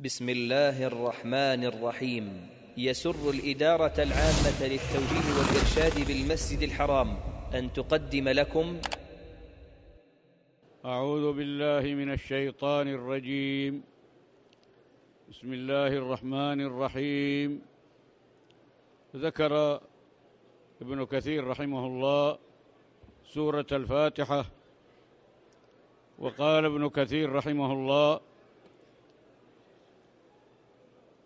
بسم الله الرحمن الرحيم يسر الإدارة العامة للتوجيه والإرشاد بالمسجد الحرام أن تقدم لكم أعوذ بالله من الشيطان الرجيم بسم الله الرحمن الرحيم ذكر ابن كثير رحمه الله سورة الفاتحة وقال ابن كثير رحمه الله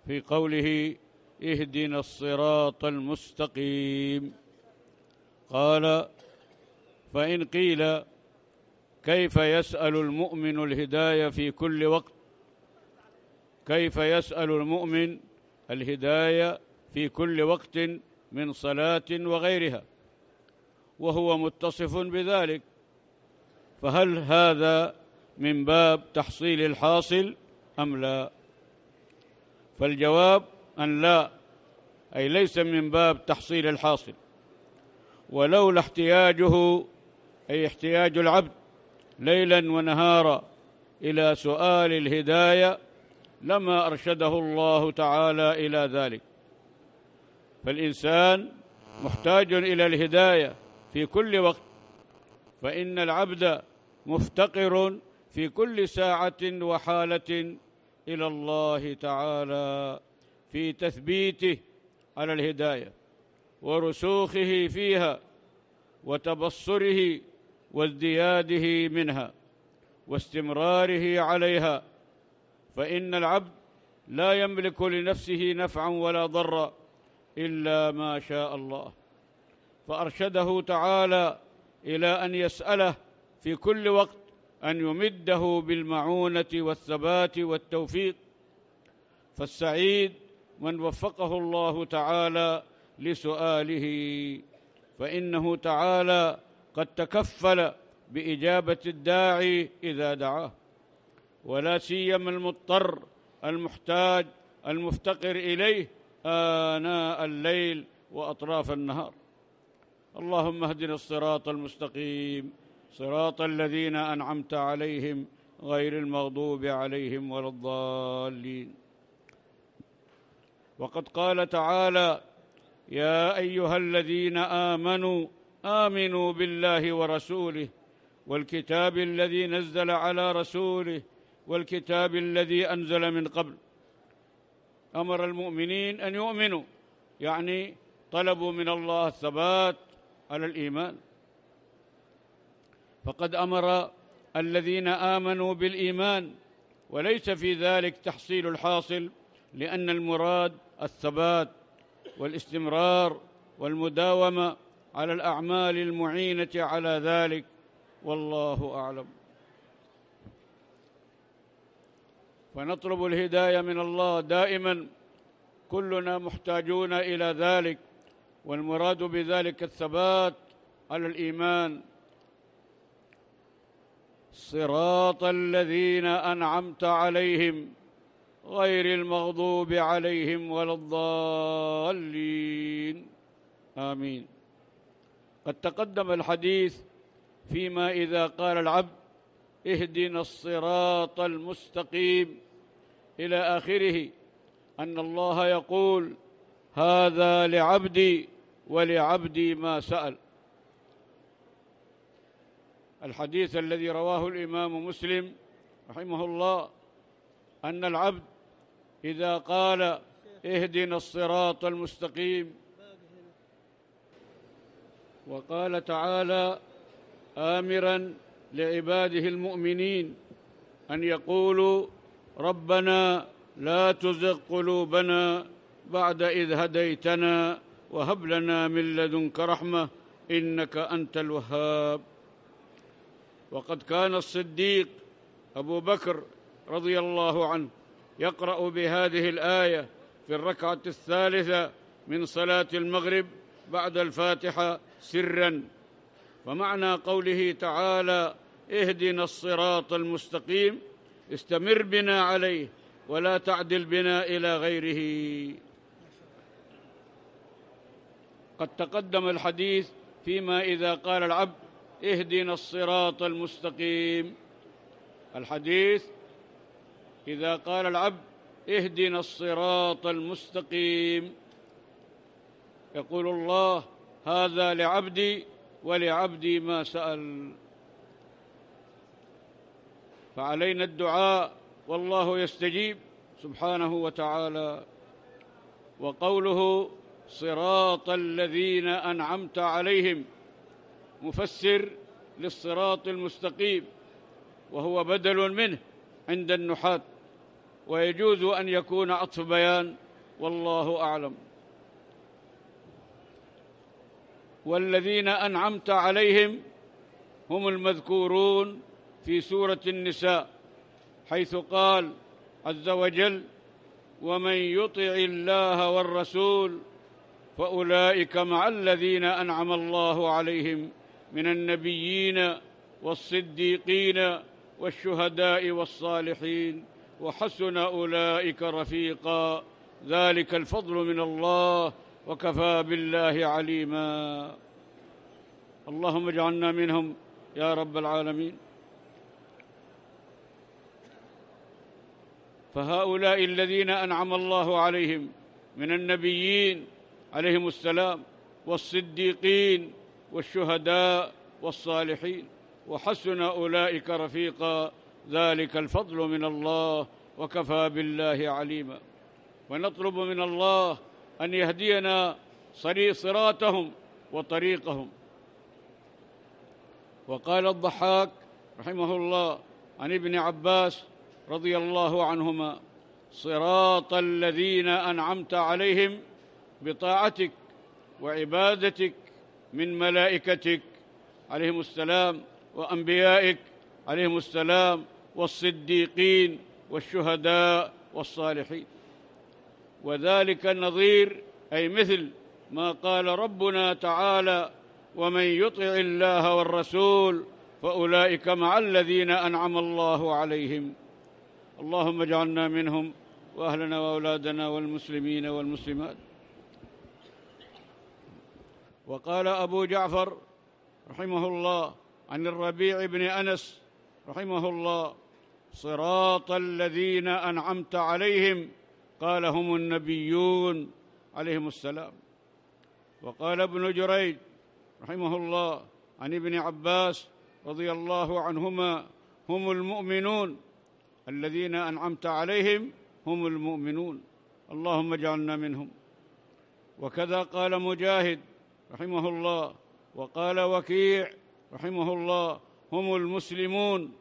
في قوله اهدنا الصراط المستقيم قال فإن قيل كيف يسأل المؤمن الهداية في كل وقت كيف يسأل المؤمن الهداية في كل وقت من صلاة وغيرها وهو متصف بذلك فهل هذا من باب تحصيل الحاصل أم لا؟ فالجواب أن لا أي ليس من باب تحصيل الحاصل ولولا احتياجه أي احتياج العبد ليلا ونهارا إلى سؤال الهداية لما أرشده الله تعالى إلى ذلك فالإنسان محتاج إلى الهداية في كل وقت فإن العبد مفتقر في كل ساعة وحالة إلى الله تعالى في تثبيته على الهداية ورسوخه فيها وتبصره وازدياده منها واستمراره عليها فإن العبد لا يملك لنفسه نفعا ولا ضرا إلا ما شاء الله فأرشده تعالى إلى أن يسأله في كل وقت أن يمده بالمعونة والثبات والتوفيق فالسعيد من وفقه الله تعالى لسؤاله فإنه تعالى قد تكفل بإجابة الداعي إذا دعاه ولا سيما المضطر المحتاج المفتقر إليه آناء الليل وأطراف النهار اللهم اهدنا الصراط المستقيم صراط الذين أنعمت عليهم غير المغضوب عليهم ولا الضالين وقد قال تعالى يا أيها الذين آمنوا آمنوا بالله ورسوله والكتاب الذي نزل على رسوله والكتاب الذي أنزل من قبل أمر المؤمنين أن يؤمنوا يعني طلبوا من الله الثبات على الإيمان فقد امر الذين امنوا بالايمان وليس في ذلك تحصيل الحاصل لان المراد الثبات والاستمرار والمداومه على الاعمال المعينه على ذلك والله اعلم فنطلب الهدايه من الله دائما كلنا محتاجون الى ذلك والمراد بذلك الثبات على الايمان صراط الذين أنعمت عليهم غير المغضوب عليهم ولا الضالين آمين قد تقدم الحديث فيما إذا قال العبد اهدنا الصراط المستقيم إلى آخره أن الله يقول هذا لعبدي ولعبدي ما سأل الحديث الذي رواه الإمام مسلم رحمه الله أن العبد إذا قال اهدنا الصراط المستقيم وقال تعالى آمرا لعباده المؤمنين أن يقولوا ربنا لا تزغ قلوبنا بعد إذ هديتنا وهب لنا من لدنك رحمة إنك أنت الوهاب وقد كان الصديق أبو بكر رضي الله عنه يقرأ بهذه الآية في الركعة الثالثة من صلاة المغرب بعد الفاتحة سرًا فمعنى قوله تعالى اهدنا الصراط المستقيم استمر بنا عليه ولا تعدل بنا إلى غيره قد تقدم الحديث فيما إذا قال العبد اهدنا الصراط المستقيم الحديث إذا قال العبد اهدنا الصراط المستقيم يقول الله هذا لعبدي ولعبدي ما سأل فعلينا الدعاء والله يستجيب سبحانه وتعالى وقوله صراط الذين أنعمت عليهم مفسر للصراط المستقيم وهو بدل منه عند النحاة ويجوز أن يكون عطف بيان والله أعلم والذين أنعمت عليهم هم المذكورون في سورة النساء حيث قال عز وجل ومن يطع الله والرسول فأولئك مع الذين أنعم الله عليهم من النبيين والصديقين والشهداء والصالحين وحسن أولئك رفيقا ذلك الفضل من الله وكفى بالله عليما اللهم اجعلنا منهم يا رب العالمين فهؤلاء الذين أنعم الله عليهم من النبيين عليهم السلام والصديقين والشهداء والصالحين وحسن أولئك رفيقا ذلك الفضل من الله وكفى بالله عليما ونطلب من الله أن يهدينا صراطهم وطريقهم وقال الضحاك رحمه الله عن ابن عباس رضي الله عنهما صراط الذين أنعمت عليهم بطاعتك وعبادتك من ملائكتك عليهم السلام وأنبيائك عليهم السلام والصديقين والشهداء والصالحين وذلك النظير أي مثل ما قال ربنا تعالى ومن يطع الله والرسول فأولئك مع الذين أنعم الله عليهم اللهم اجعلنا منهم وأهلنا وأولادنا والمسلمين والمسلمات وقال أبو جعفر رحمه الله عن الربيع بن أنس رحمه الله صراط الذين أنعمت عليهم قال هم النبيون عليهم السلام وقال ابن جريج رحمه الله عن ابن عباس رضي الله عنهما هم المؤمنون الذين أنعمت عليهم هم المؤمنون اللهم اجعلنا منهم وكذا قال مجاهد رحمه الله وقال وكيع رحمه الله هم المسلمون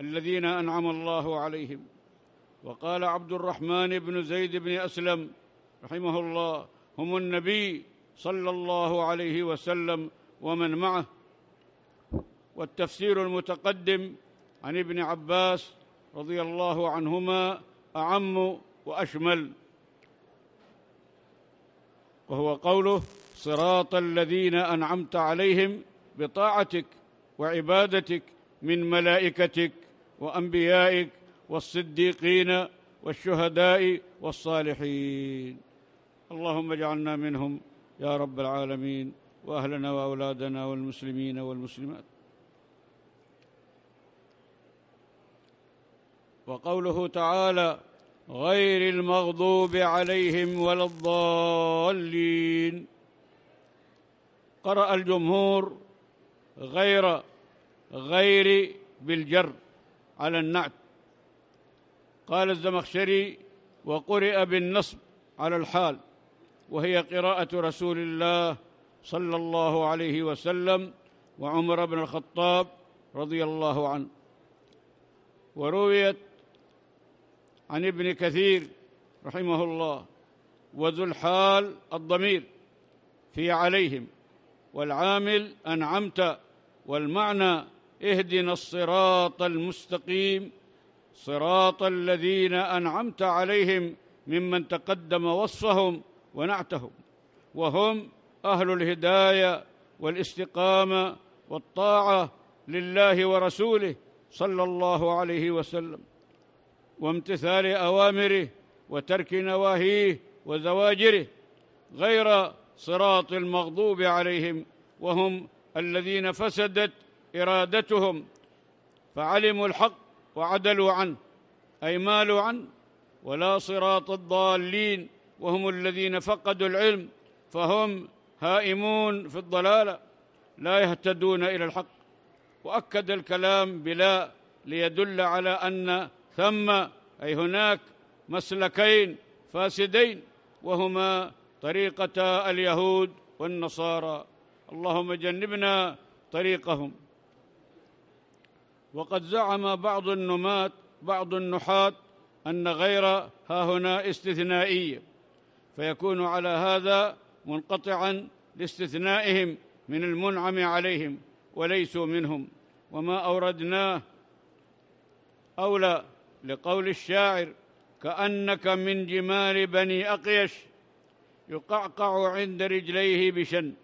الذين أنعم الله عليهم وقال عبد الرحمن بن زيد بن أسلم رحمه الله هم النبي صلى الله عليه وسلم ومن معه والتفسير المتقدم عن ابن عباس رضي الله عنهما أعم وأشمل وهو قوله صراط الذين أنعمت عليهم بطاعتك وعبادتك من ملائكتك وأنبيائك والصديقين والشهداء والصالحين اللهم اجعلنا منهم يا رب العالمين وأهلنا وأولادنا والمسلمين والمسلمات وقوله تعالى غير المغضوب عليهم ولا الضالين قرأ الجمهور غير غير بالجر على النعت قال الزمخشري وقرئ بالنصب على الحال وهي قراءة رسول الله صلى الله عليه وسلم وعمر بن الخطاب رضي الله عنه ورويت عن ابن كثير رحمه الله وذو الحال الضمير في عليهم والعامل أنعمت والمعنى اهدنا الصراط المستقيم صراط الذين أنعمت عليهم ممن تقدم وصفهم ونعتهم وهم أهل الهداية والاستقامة والطاعة لله ورسوله صلى الله عليه وسلم وامتثال أوامره وترك نواهيه وزواجره غير صراط المغضوب عليهم وهم الذين فسدت إرادتهم فعلموا الحق وعدلوا عنه أي مالوا عنه ولا صراط الضالين وهم الذين فقدوا العلم فهم هائمون في الضلالة لا يهتدون إلى الحق وأكد الكلام بلا ليدل على أن ثم أي هناك مسلكين فاسدين وهما طريقة اليهود والنصارى اللهم جنبنا طريقهم وقد زعم بعض النمات بعض النحات أن غير هاهنا استثنائية فيكون على هذا منقطعا لاستثنائهم من المنعم عليهم وليسوا منهم وما أوردناه أولى لقول الشاعر كأنك من جمال بني أقيش يقعقع عند رجليه بشن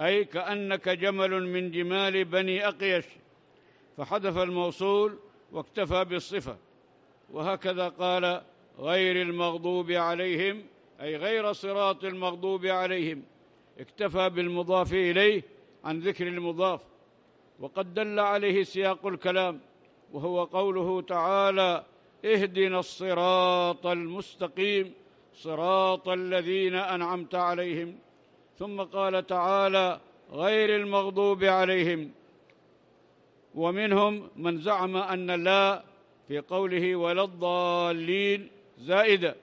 أي كأنك جمل من جمال بني أقيش فحذف الموصول واكتفى بالصفة وهكذا قال غير المغضوب عليهم أي غير صراط المغضوب عليهم اكتفى بالمضاف إليه عن ذكر المضاف وقد دل عليه سياق الكلام وهو قوله تعالى اهدنا الصراط المستقيم صراط الذين أنعمت عليهم ثم قال تعالى غير المغضوب عليهم ومنهم من زعم أن لا في قوله ولا الضالين زائدة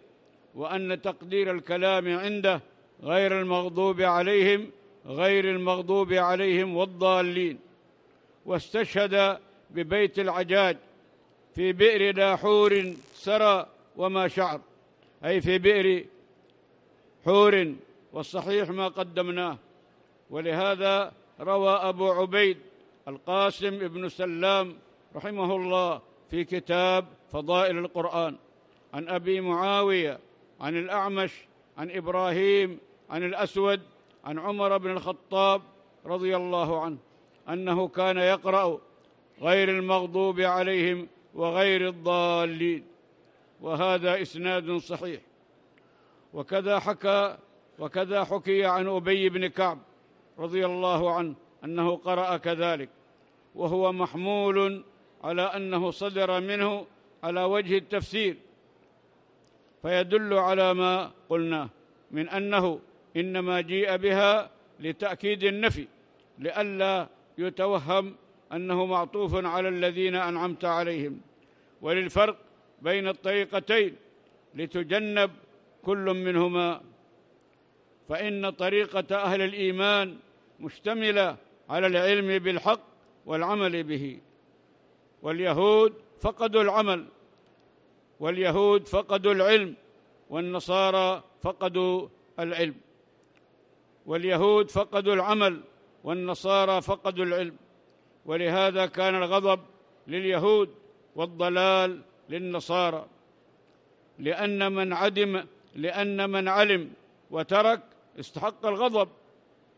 وأن تقدير الكلام عنده غير المغضوب عليهم غير المغضوب عليهم والضالين واستشهد ببيت العجاج في بئر داحور سرى وما شعر أي في بئر حور والصحيح ما قدمناه ولهذا روى أبو عبيد القاسم بن سلام رحمه الله في كتاب فضائل القرآن عن أبي معاوية عن الأعمش عن إبراهيم عن الأسود عن عمر بن الخطاب رضي الله عنه أنه كان يقرأ غير المغضوب عليهم وغير الضالين وهذا إسناد صحيح وكذا حكى وكذا حكي عن أبي بن كعب رضي الله عنه أنه قرأ كذلك وهو محمول على أنه صدر منه على وجه التفسير فيدل على ما قلناه من أنه إنما جيء بها لتأكيد النفي لئلا يتوهم أنه معطوف على الذين أنعمت عليهم وللفرق بين الطريقتين لتجنب كل منهما فإن طريقة أهل الإيمان مشتملة على العلم بالحق والعمل به واليهود فقدوا العمل واليهود فقدوا العلم والنصارى فقدوا العلم واليهود فقدوا العمل والنصارى فقدوا العلم ولهذا كان الغضب لليهود والضلال للنصارى لأن من عدم لأن من علم وترك استحق الغضب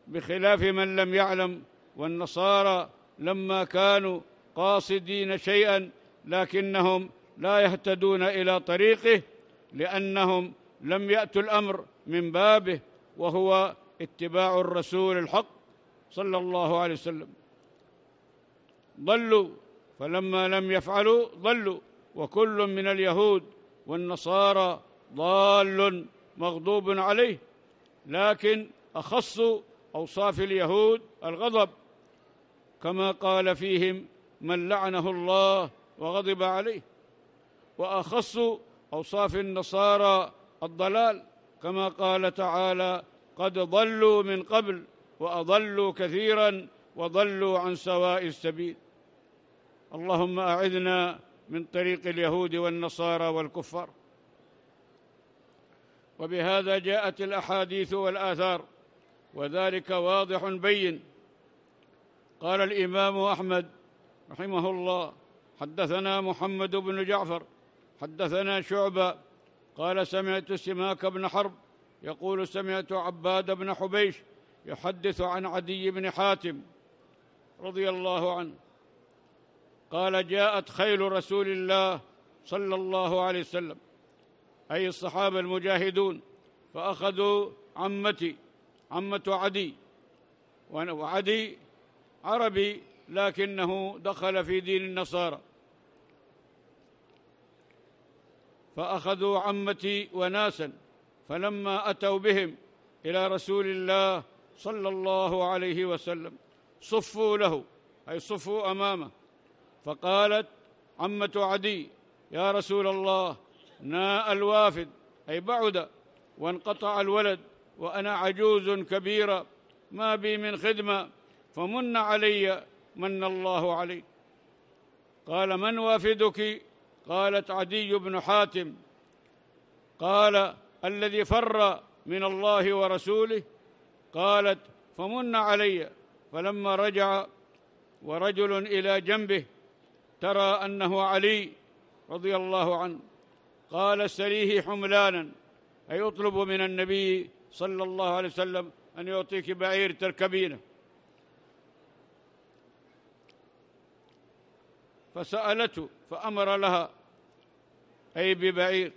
بخلاف من لم يعلم والنصارى لما كانوا قاصدين شيئا لكنهم لا يهتدون إلى طريقه لأنهم لم يأتوا الأمر من بابه وهو اتباع الرسول الحق صلى الله عليه وسلم ضلوا فلما لم يفعلوا ضلوا وكل من اليهود والنصارى ضال مغضوب عليه لكن أخص أوصاف اليهود الغضب كما قال فيهم من لعنه الله وغضب عليه وأخص أوصاف النصارى الضلال كما قال تعالى قد ضلوا من قبل وأضلوا كثيرا وضلوا عن سواء السبيل اللهم أعذنا من طريق اليهود والنصارى والكفار وبهذا جاءت الأحاديث والآثار وذلك واضح بين قال الإمام أحمد رحمه الله حدثنا محمد بن جعفر حدثنا شعبة قال سمعت سماك بن حرب يقول سمعت عباد بن حبيش يحدث عن عدي بن حاتم رضي الله عنه قال جاءت خيل رسول الله صلى الله عليه وسلم أي الصحابة المجاهدون فأخذوا عمتي عمة عدي وعدي عربي لكنه دخل في دين النصارى فأخذوا عمتي وناسا فلما أتوا بهم إلى رسول الله صلى الله عليه وسلم صفوا له أي صفوا أمامه فقالت عمة عدي يا رسول الله ناء الوافد أي بعد وانقطع الولد وأنا عجوز كبيرة ما بي من خدمة فمن علي من الله علي قال من وافدك قالت عدي بن حاتم قال الذي فر من الله ورسوله قالت فمن علي فلما رجع ورجل إلى جنبه ترى أنه علي رضي الله عنه قال سليه حملانا أي أطلب من النبي صلى الله عليه وسلم أن يعطيك بعير تركبينه فسألته فأمر لها أي ببعير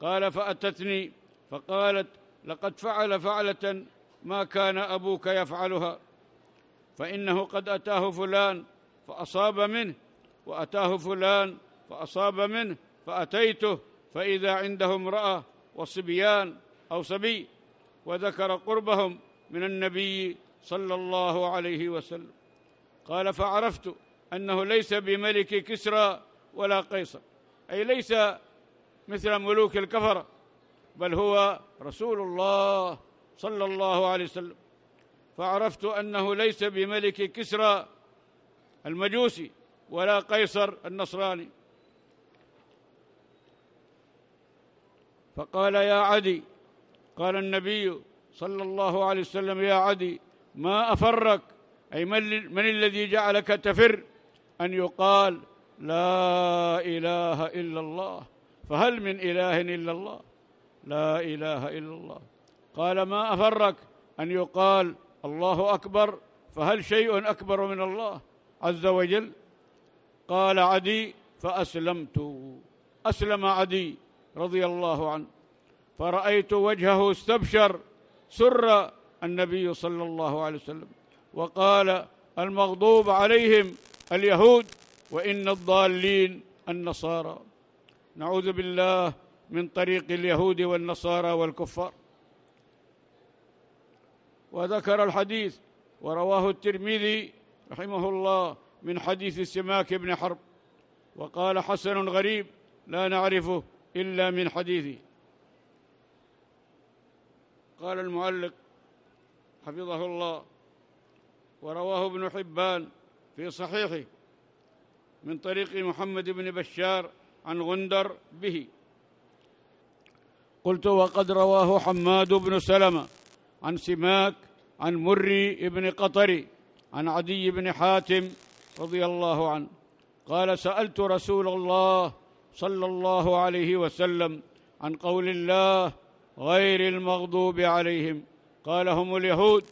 قال فأتتني فقالت لقد فعل فعلة ما كان أبوك يفعلها فإنه قد أتاه فلان فأصاب منه وأتاه فلان فأصاب منه فأتيته فإذا عنده امرأة وصبيان أو صبي وذكر قربهم من النبي صلى الله عليه وسلم قال فعرفت أنه ليس بملك كسرى ولا قيصر أي ليس مثل ملوك الكفرة بل هو رسول الله صلى الله عليه وسلم فعرفت أنه ليس بملك كسرى المجوسي ولا قيصر النصراني فقال يا عدي قال النبي صلى الله عليه وسلم يا عدي ما أفرك أي من, من الذي جعلك تفر أن يقال لا إله إلا الله فهل من إله إلا الله لا إله إلا الله قال ما أفرك أن يقال الله أكبر فهل شيء أكبر من الله عز وجل قال عدي فأسلمت أسلم عدي رضي الله عنه فرأيت وجهه استبشر سر النبي صلى الله عليه وسلم وقال المغضوب عليهم اليهود وإن الضالين النصارى نعوذ بالله من طريق اليهود والنصارى والكفار وذكر الحديث ورواه الترمذي رحمه الله من حديث السماك بن حرب وقال حسن غريب لا نعرفه إلا من حديثه قال المعلق حفظه الله ورواه ابن حبان في صحيحه من طريق محمد بن بشار عن غندر به قلت وقد رواه حماد بن سلمة عن سماك عن مري بن قطري عن عدي بن حاتم رضي الله عنه قال سألت رسول الله صلى الله عليه وسلم عن قول الله غير المغضوب عليهم قال هم اليهود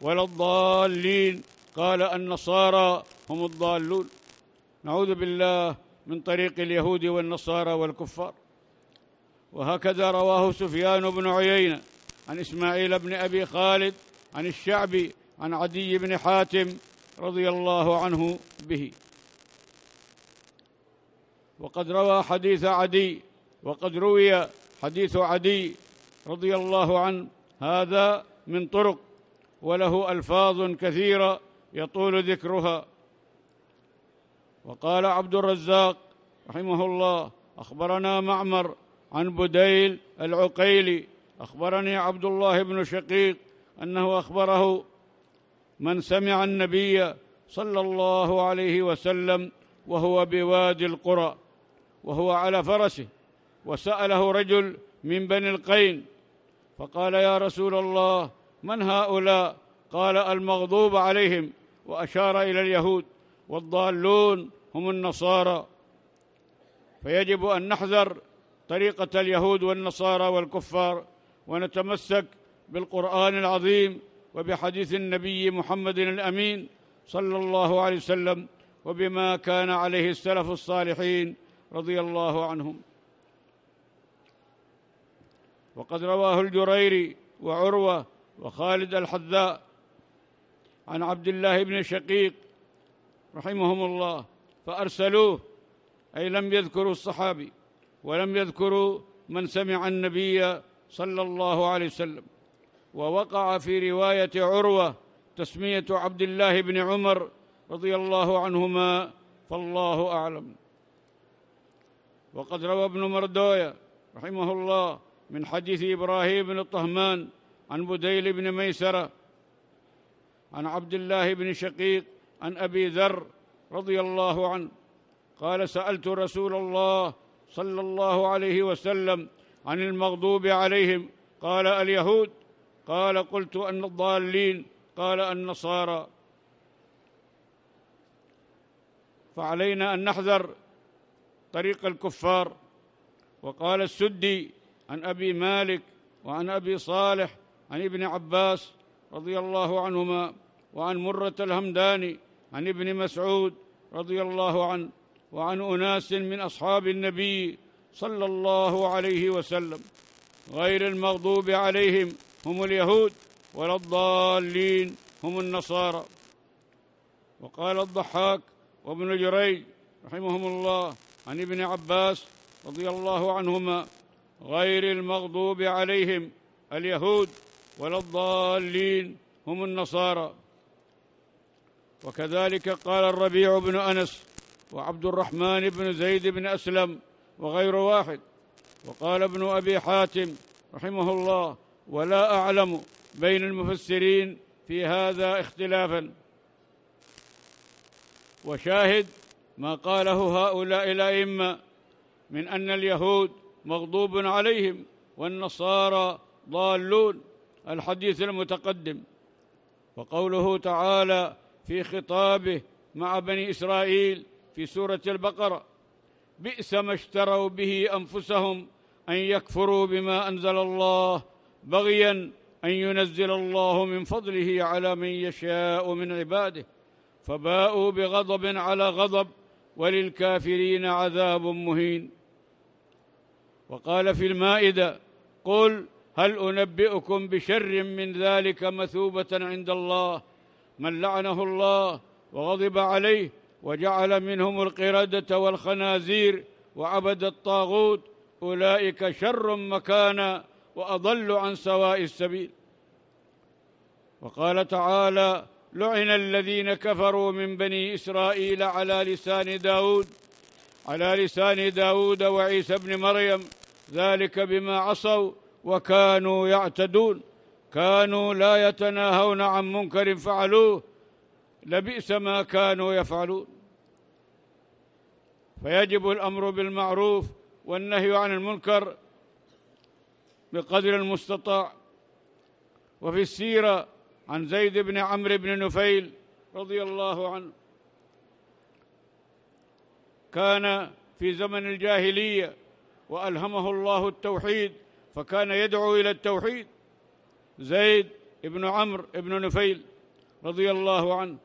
ولا الضالين قال النصارى هم الضالون نعوذ بالله من طريق اليهود والنصارى والكفار وهكذا رواه سفيان بن عيينة عن إسماعيل بن أبي خالد عن الشعبي عن عدي بن حاتم رضي الله عنه به وقد روى حديث عدي وقد روي حديث عدي رضي الله عنه هذا من طرق وله ألفاظ كثيرة يطول ذكرها وقال عبد الرزاق رحمه الله أخبرنا معمر عن بديل العقيلي أخبرني عبد الله بن شقيق أنه أخبره من سمع النبي صلى الله عليه وسلم وهو بوادي القرى وهو على فرسه وسأله رجل من بني القين فقال يا رسول الله من هؤلاء قال المغضوب عليهم وأشار إلى اليهود والضالون هم النصارى فيجب أن نحذر طريقة اليهود والنصارى والكفار ونتمسك بالقرآن العظيم وبحديث النبي محمد الأمين صلى الله عليه وسلم وبما كان عليه السلف الصالحين رضي الله عنهم وقد رواه الجريري وعروة وخالد الحذاء عن عبد الله بن شقيق رحمهم الله فأرسلوه أي لم يذكروا الصحابي ولم يذكروا من سمع النبي صلى الله عليه وسلم ووقع في رواية عروة تسمية عبد الله بن عمر رضي الله عنهما فالله أعلم وقد روى ابن مردوية رحمه الله من حديث إبراهيم بن الطهمان عن بديل بن ميسرة عن عبد الله بن شقيق عن أبي ذر رضي الله عنه قال سألت رسول الله صلى الله عليه وسلم عن المغضوب عليهم قال اليهود قال قلت أن الضالين قال النصارى فعلينا أن نحذر طريق الكفار وقال السدي عن أبي مالك وعن أبي صالح عن ابن عباس رضي الله عنهما وعن مرة الهمداني عن ابن مسعود رضي الله عنه وعن أناس من أصحاب النبي صلى الله عليه وسلم غير المغضوب عليهم هم اليهود ولا الضالين هم النصارى وقال الضحاك وابن جريج رحمهم الله عن ابن عباس رضي الله عنهما غير المغضوب عليهم اليهود ولا الضالين هم النصارى وكذلك قال الربيع بن أنس وعبد الرحمن بن زيد بن أسلم وغير واحد وقال ابن أبي حاتم رحمه الله ولا أعلم بين المفسرين في هذا اختلافا وشاهد ما قاله هؤلاء الأئمة من أن اليهود مغضوب عليهم والنصارى ضالون الحديث المتقدم وقوله تعالى في خطابه مع بني إسرائيل في سورة البقرة بئس ما اشتروا به أنفسهم أن يكفروا بما أنزل الله بغيا أن ينزل الله من فضله على من يشاء من عباده فباءوا بغضب على غضب وللكافرين عذاب مهين وقال في المائدة قل هل أنبئكم بشر من ذلك مثوبة عند الله من لعنه الله وغضب عليه وجعل منهم القردة والخنازير وعبد الطاغوت أولئك شر مكانا وأضل عن سواء السبيل وقال تعالى لعن الذين كفروا من بني إسرائيل على لسان داود على لسان داود وعيسى ابن مريم ذلك بما عصوا وكانوا يعتدون كانوا لا يتناهون عن منكر فعلوه لبئس ما كانوا يفعلون فيجب الأمر بالمعروف والنهي عن المنكر بقدر المستطاع وفي السيرة عن زيد بن عمرو بن نفيل رضي الله عنه كان في زمن الجاهلية وألهمه الله التوحيد فكان يدعو إلى التوحيد زيد بن عمرو بن نفيل رضي الله عنه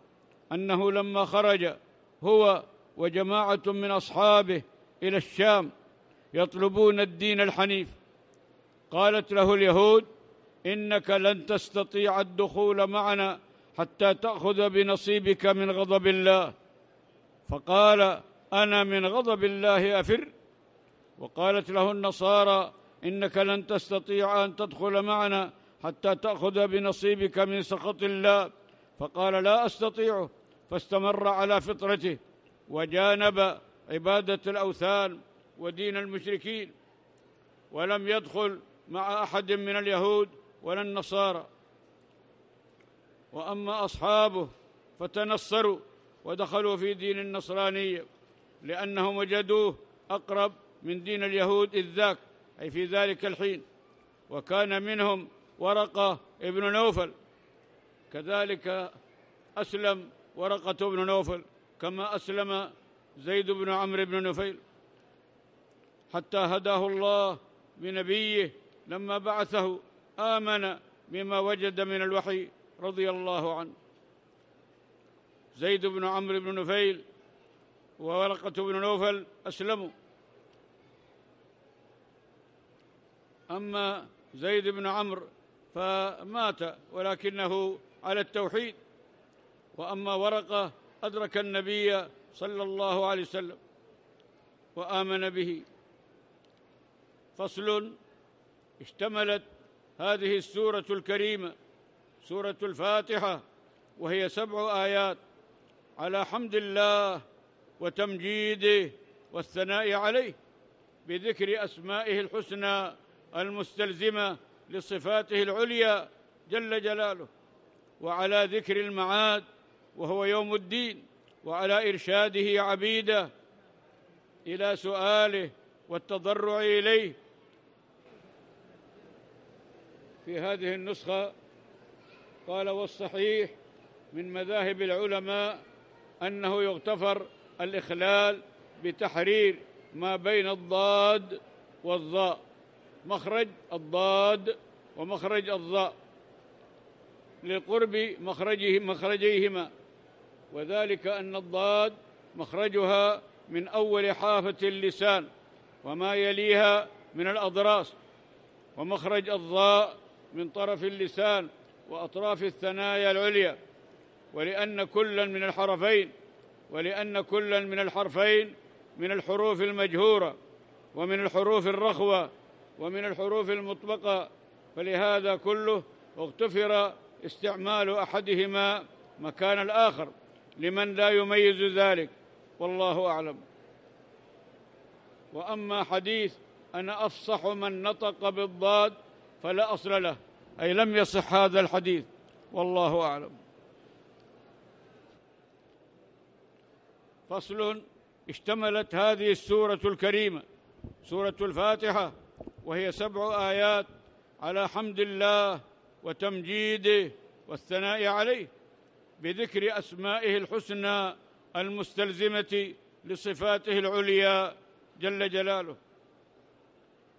أنه لما خرج هو وجماعة من أصحابه إلى الشام يطلبون الدين الحنيف قالت له اليهود انك لن تستطيع الدخول معنا حتى تاخذ بنصيبك من غضب الله فقال انا من غضب الله افر وقالت له النصارى انك لن تستطيع ان تدخل معنا حتى تاخذ بنصيبك من سخط الله فقال لا استطيعه فاستمر على فطرته وجانب عباده الاوثان ودين المشركين ولم يدخل مع أحد من اليهود ولا النصارى وأما أصحابه فتنصروا ودخلوا في دين النصرانية لأنهم وجدوه أقرب من دين اليهود إذ ذاك أي في ذلك الحين وكان منهم ورقة ابن نوفل كذلك أسلم ورقة ابن نوفل كما أسلم زيد بن عمرو بن نفيل حتى هداه الله بنبيه لما بعثه آمن بما وجد من الوحي رضي الله عنه زيد بن عمرو بن نفيل وورقة بن نوفل أسلموا أما زيد بن عمرو فمات ولكنه على التوحيد وأما ورقة أدرك النبي صلى الله عليه وسلم وآمن به فصل اشتملت هذه السورة الكريمة سورة الفاتحة وهي سبع آيات على حمد الله وتمجيده والثناء عليه بذكر أسمائه الحسنى المستلزمة لصفاته العليا جل جلاله وعلى ذكر المعاد وهو يوم الدين وعلى إرشاده عبيده إلى سؤاله والتضرع إليه في هذه النسخة قال والصحيح من مذاهب العلماء أنه يغتفر الإخلال بتحرير ما بين الضاد والظاء مخرج الضاد ومخرج الظاء لقرب مخرجه مخرجيهما وذلك أن الضاد مخرجها من أول حافة اللسان وما يليها من الأضراس ومخرج الظاء من طرف اللسان وأطراف الثنايا العليا ولأن كلا من الحرفين ولأن كلا من الحرفين من الحروف المجهورة ومن الحروف الرخوة ومن الحروف المطبقة فلهذا كله اغتفر استعمال أحدهما مكان الآخر لمن لا يميز ذلك والله أعلم وأما حديث أنا أفصح من نطق بالضاد فلا أصل له أي لم يصح هذا الحديث والله أعلم فصل اشتملت هذه السورة الكريمة سورة الفاتحة وهي سبع آيات على حمد الله وتمجيده والثناء عليه بذكر أسمائه الحسنى المستلزمة لصفاته العليا جل جلاله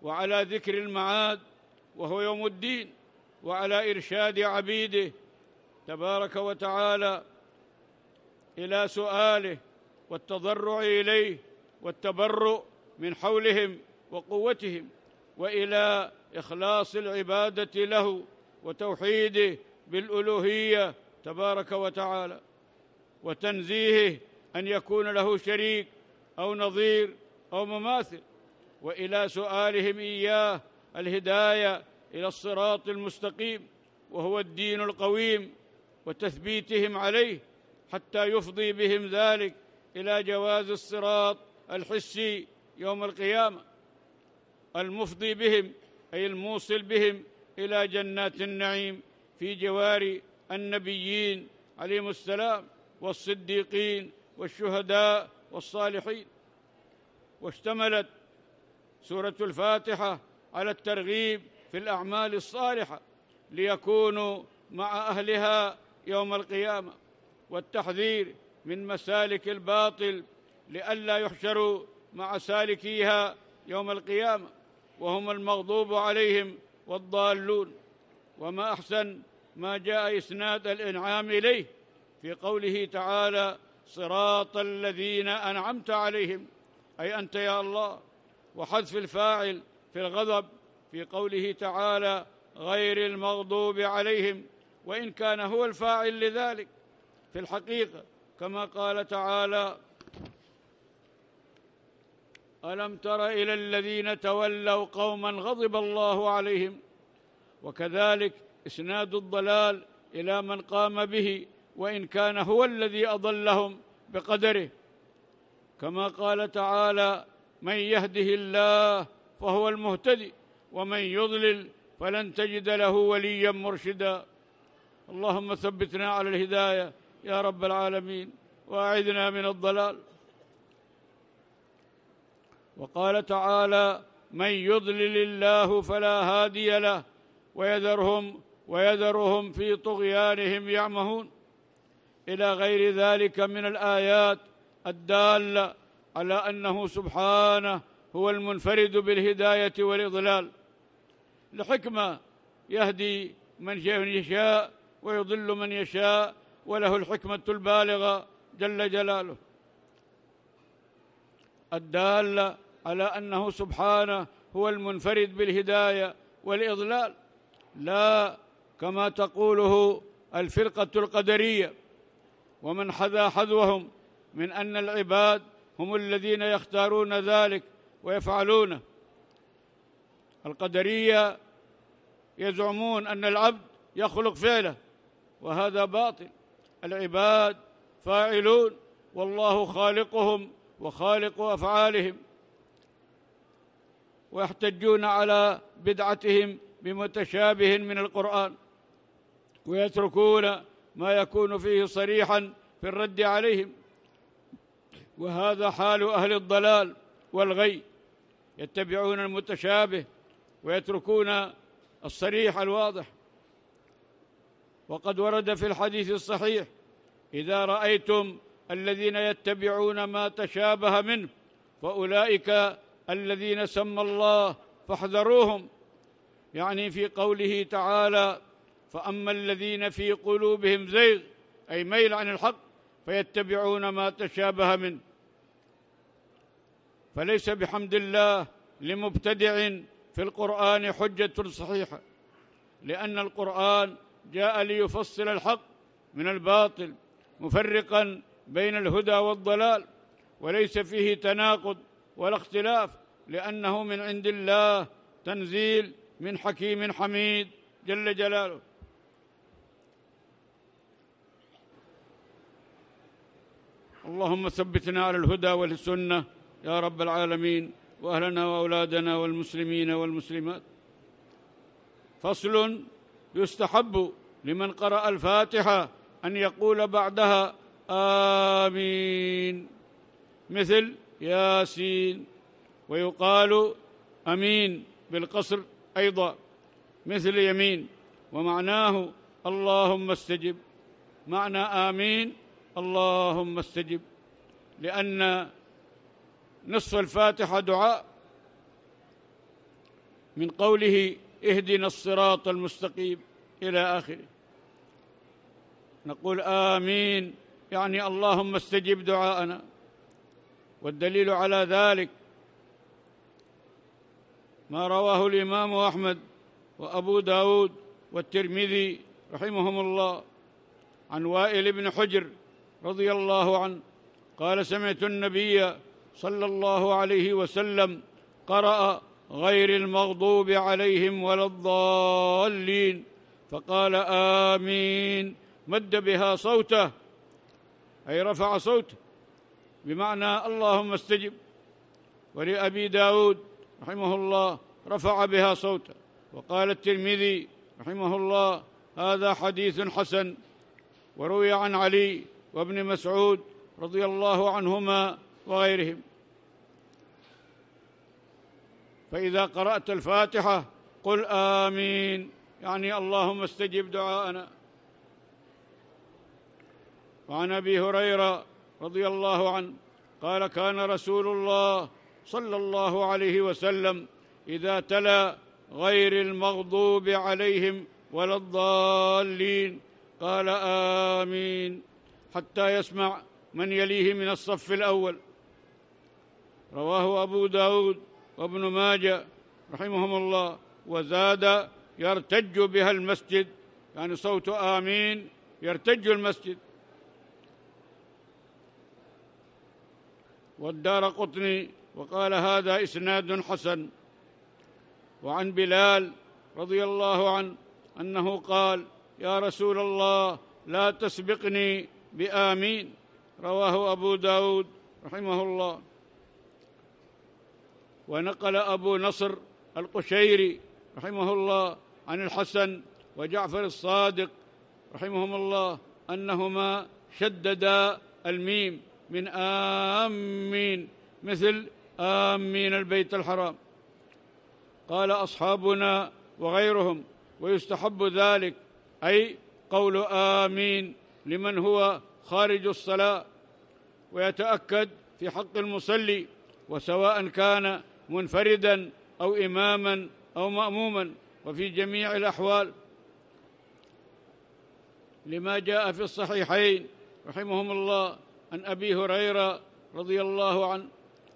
وعلى ذكر المعاد وهو يوم الدين وعلى إرشاد عبيده تبارك وتعالى إلى سؤاله والتضرع إليه والتبرؤ من حولهم وقوتهم وإلى إخلاص العبادة له وتوحيده بالألوهية تبارك وتعالى وتنزيهه أن يكون له شريك أو نظير أو مماثل وإلى سؤالهم إياه الهدايه الى الصراط المستقيم وهو الدين القويم وتثبيتهم عليه حتى يفضي بهم ذلك الى جواز الصراط الحسي يوم القيامه المفضي بهم اي الموصل بهم الى جنات النعيم في جوار النبيين عليهم السلام والصديقين والشهداء والصالحين واشتملت سوره الفاتحه على الترغيب في الأعمال الصالحة ليكونوا مع أهلها يوم القيامة والتحذير من مسالك الباطل لئلا يحشروا مع سالكيها يوم القيامة وهم المغضوب عليهم والضالون وما أحسن ما جاء إسناد الإنعام إليه في قوله تعالى صراط الذين أنعمت عليهم أي أنت يا الله وحذف الفاعل في الغضب في قوله تعالى غير المغضوب عليهم وإن كان هو الفاعل لذلك في الحقيقة كما قال تعالى ألم تر إلى الذين تولوا قوما غضب الله عليهم وكذلك إسناد الضلال إلى من قام به وإن كان هو الذي أضلهم بقدره كما قال تعالى من يهده الله فهو المهتدي ومن يضلل فلن تجد له وليا مرشدا اللهم ثبتنا على الهدايه يا رب العالمين واعذنا من الضلال وقال تعالى من يضلل الله فلا هادي له ويذرهم ويذرهم في طغيانهم يعمهون الى غير ذلك من الايات الداله على انه سبحانه هو المنفرد بالهداية والإضلال لحكمة يهدي من يشاء ويضل من يشاء وله الحكمة البالغة جل جلاله الدالة على أنه سبحانه هو المنفرد بالهداية والإضلال لا كما تقوله الفرقة القدرية ومن حذا حذوهم من أن العباد هم الذين يختارون ذلك ويفعلونه القدرية يزعمون أن العبد يخلق فعله وهذا باطل العباد فاعلون والله خالقهم وخالق أفعالهم ويحتجون على بدعتهم بمتشابه من القرآن ويتركون ما يكون فيه صريحا في الرد عليهم وهذا حال أهل الضلال والغي يتبعون المتشابه ويتركون الصريح الواضح وقد ورد في الحديث الصحيح إذا رأيتم الذين يتبعون ما تشابه منه فأولئك الذين سمى الله فاحذروهم يعني في قوله تعالى فأما الذين في قلوبهم زيغ أي ميل عن الحق فيتبعون ما تشابه منه فليس بحمد الله لمبتدع في القرآن حجة صحيحة لأن القرآن جاء ليفصل الحق من الباطل مفرقا بين الهدى والضلال وليس فيه تناقض ولا اختلاف لأنه من عند الله تنزيل من حكيم حميد جل جلاله اللهم ثبتنا على الهدى والسنه يا رب العالمين وأهلنا وأولادنا والمسلمين والمسلمات فصل يستحب لمن قرأ الفاتحة أن يقول بعدها آمين مثل ياسين ويقال أمين بالقصر أيضا مثل يمين ومعناه اللهم استجب معنى آمين اللهم استجب لأن نصف الفاتحة دعاء من قوله اهدنا الصراط المستقيم إلى آخره نقول آمين يعني اللهم استجب دعاءنا والدليل على ذلك ما رواه الإمام أحمد وأبو داود والترمذي رحمهم الله عن وائل بن حجر رضي الله عنه قال سمعت النبي صلى الله عليه وسلم قرأ غير المغضوب عليهم ولا الضالين فقال آمين مد بها صوته أي رفع صوته بمعنى اللهم استجب ولأبي داود رحمه الله رفع بها صوته وقال الترمذي رحمه الله هذا حديث حسن وروي عن علي وابن مسعود رضي الله عنهما وغيرهم فإذا قرأت الفاتحة قل آمين يعني اللهم استجب دعاءنا وعن أبي هريرة رضي الله عنه قال كان رسول الله صلى الله عليه وسلم إذا تلا غير المغضوب عليهم ولا الضالين قال آمين حتى يسمع من يليه من الصف الأول رواه أبو داود وابن ماجة رحمهم الله وزاد يرتج بها المسجد يعني صوت آمين يرتج المسجد والدار قطني وقال هذا إسناد حسن وعن بلال رضي الله عنه أنه قال يا رسول الله لا تسبقني بآمين رواه أبو داود رحمه الله ونقل أبو نصر القشيري رحمه الله عن الحسن وجعفر الصادق رحمهم الله أنهما شددا الميم من آمين مثل آمين البيت الحرام قال أصحابنا وغيرهم ويستحب ذلك أي قول آمين لمن هو خارج الصلاة ويتأكد في حق المصلي وسواء كان منفردا أو إماما أو مأموما وفي جميع الأحوال لما جاء في الصحيحين رحمهم الله عن أبي هريرة رضي الله عنه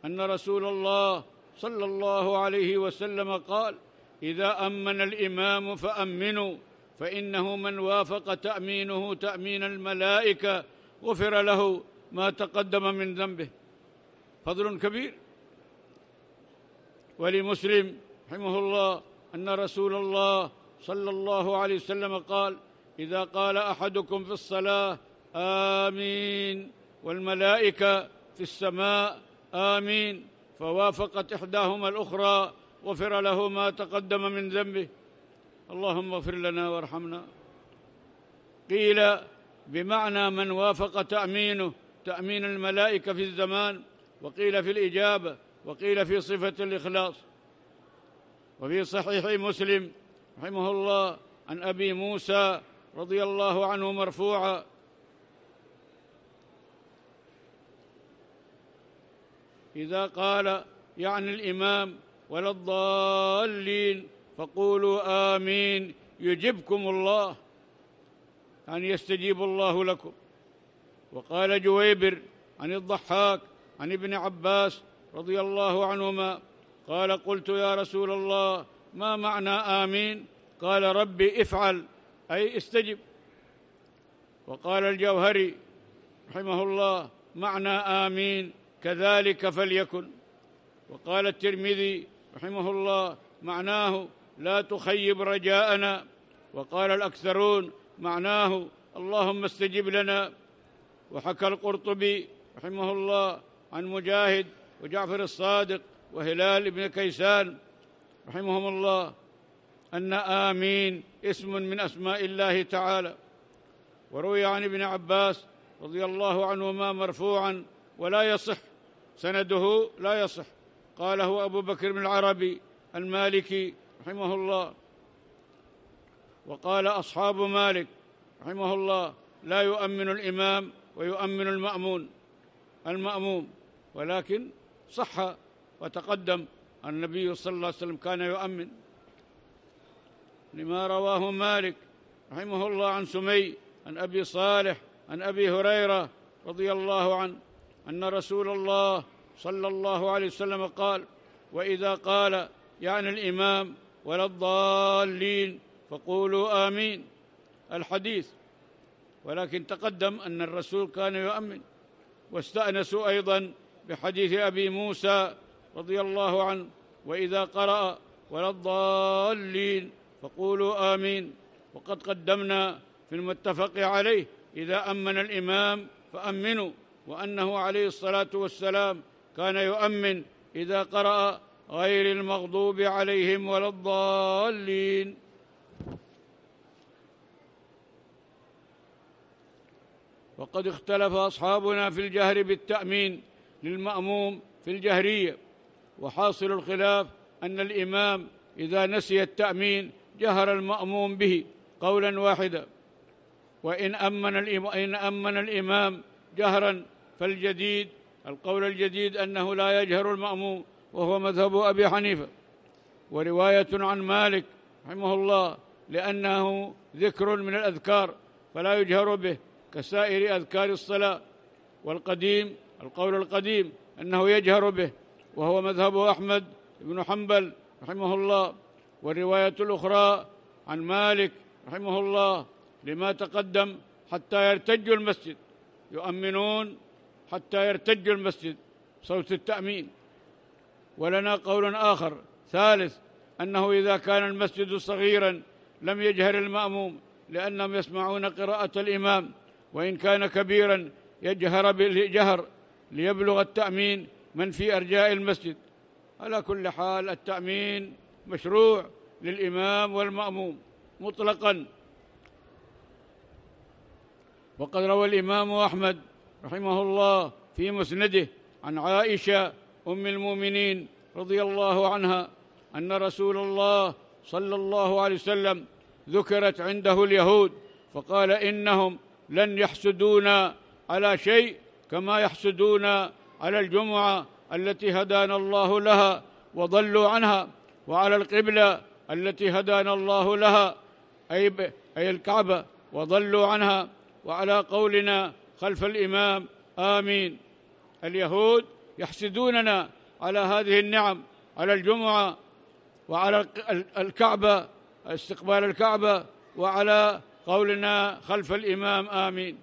أن رسول الله صلى الله عليه وسلم قال إذا أمن الإمام فأمنوا فإنه من وافق تأمينه تأمين الملائكة غفر له ما تقدم من ذنبه فضل كبير ولمسلم رحمه الله أن رسول الله صلى الله عليه وسلم قال إذا قال أحدكم في الصلاة آمين والملائكة في السماء آمين فوافقت إحداهما الأخرى غفر له ما تقدم من ذنبه اللهم اغفر لنا وارحمنا قيل بمعنى من وافق تأمينه تأمين الملائكة في الزمان وقيل في الإجابة وقيل في صفة الإخلاص وفي صحيح مسلم رحمه الله عن أبي موسى رضي الله عنه مرفوعا إذا قال يعني الإمام ولا الضالين فقولوا آمين يجبكم الله أن يستجيب الله لكم وقال جويبر عن الضحاك عن ابن عباس رضي الله عنهما قال قلت يا رسول الله ما معنى آمين قال ربي افعل أي استجب وقال الجوهري رحمه الله معنى آمين كذلك فليكن وقال الترمذي رحمه الله معناه لا تخيب رجاءنا وقال الأكثرون معناه اللهم استجب لنا وحكى القرطبي رحمه الله عن مجاهد وجعفر الصادق وهلال بن كيسان رحمهم الله أن آمين اسم من أسماء الله تعالى وروي عن ابن عباس رضي الله عنهما مرفوعا ولا يصح سنده لا يصح قاله أبو بكر بن العربي المالكي رحمه الله وقال أصحاب مالك رحمه الله لا يؤمن الإمام ويؤمن المأمون المأموم ولكن صح وتقدم النبي صلى الله عليه وسلم كان يؤمن لما رواه مالك رحمه الله عن سمي عن أبي صالح عن أبي هريرة رضي الله عنه أن رسول الله صلى الله عليه وسلم قال وإذا قال يعني الإمام ولا الضالين فقولوا آمين الحديث ولكن تقدم أن الرسول كان يؤمن واستأنسوا أيضا حديث أبي موسى رضي الله عنه وإذا قرأ ولا الضالين فقولوا آمين وقد قدمنا في المتفق عليه إذا أمن الإمام فأمنوا وأنه عليه الصلاة والسلام كان يؤمن إذا قرأ غير المغضوب عليهم ولا الضالين وقد اختلف أصحابنا في الجهر بالتأمين للمأموم في الجهرية وحاصل الخلاف أن الإمام إذا نسي التأمين جهر المأموم به قولا واحدا وإن أمن الإمام, إن أمن الإمام جهرا فالجديد القول الجديد أنه لا يجهر المأموم وهو مذهب أبي حنيفة ورواية عن مالك رحمه الله لأنه ذكر من الأذكار فلا يجهر به كسائر أذكار الصلاة والقديم القول القديم أنه يجهر به وهو مذهب أحمد بن حنبل رحمه الله والرواية الأخرى عن مالك رحمه الله لما تقدم حتى يرتج المسجد يؤمنون حتى يرتج المسجد صوت التأمين ولنا قول آخر ثالث أنه إذا كان المسجد صغيرا لم يجهر المأموم لأنهم يسمعون قراءة الإمام وإن كان كبيرا يجهر بالجهر ليبلغ التأمين من في أرجاء المسجد على كل حال التأمين مشروع للإمام والمأموم مطلقا وقد روى الإمام أحمد رحمه الله في مسنده عن عائشة أم المؤمنين رضي الله عنها أن رسول الله صلى الله عليه وسلم ذكرت عنده اليهود فقال إنهم لن يحسدونا على شيء كما يحسدون على الجمعه التي هدانا الله لها وضلوا عنها وعلى القبله التي هدانا الله لها اي اي الكعبه وضلوا عنها وعلى قولنا خلف الامام امين اليهود يحسدوننا على هذه النعم على الجمعه وعلى الكعبه استقبال الكعبه وعلى قولنا خلف الامام امين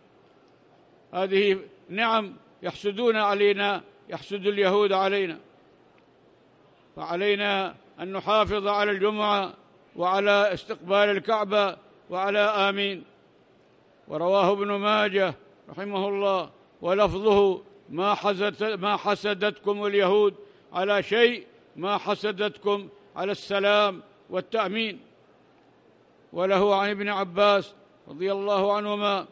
هذه نعم يحسدون علينا يحسد اليهود علينا فعلينا أن نحافظ على الجمعة وعلى استقبال الكعبة وعلى آمين ورواه ابن ماجه رحمه الله ولفظه ما, حزت ما حسدتكم اليهود على شيء ما حسدتكم على السلام والتأمين وله عن ابن عباس رضي الله عنهما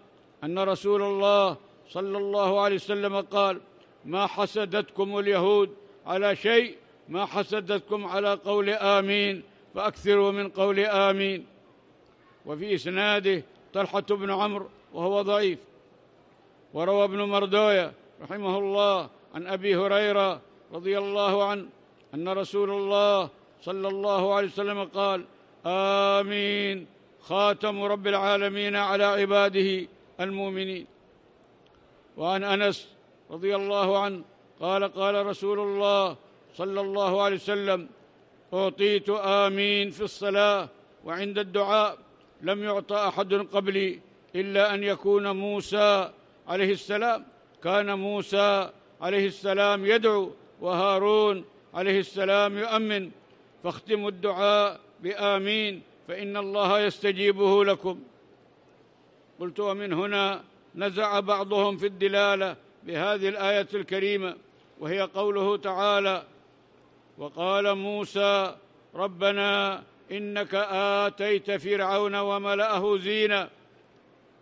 أن رسول الله صلى الله عليه وسلم قال ما حسدتكم اليهود على شيء ما حسدتكم على قول آمين فأكثروا من قول آمين وفي إسناده طلحة بن عمرو وهو ضعيف وروى ابن مردوية رحمه الله عن أبي هريرة رضي الله عنه أن رسول الله صلى الله عليه وسلم قال آمين خاتم رب العالمين على عباده المؤمنين وعن انس رضي الله عنه قال قال رسول الله صلى الله عليه وسلم اعطيت امين في الصلاه وعند الدعاء لم يعطى احد قبلي الا ان يكون موسى عليه السلام كان موسى عليه السلام يدعو وهارون عليه السلام يؤمن فاختموا الدعاء بامين فان الله يستجيبه لكم قلت ومن هنا نزع بعضهم في الدلاله بهذه الايه الكريمه وهي قوله تعالى وقال موسى ربنا انك اتيت فرعون وملاه زينه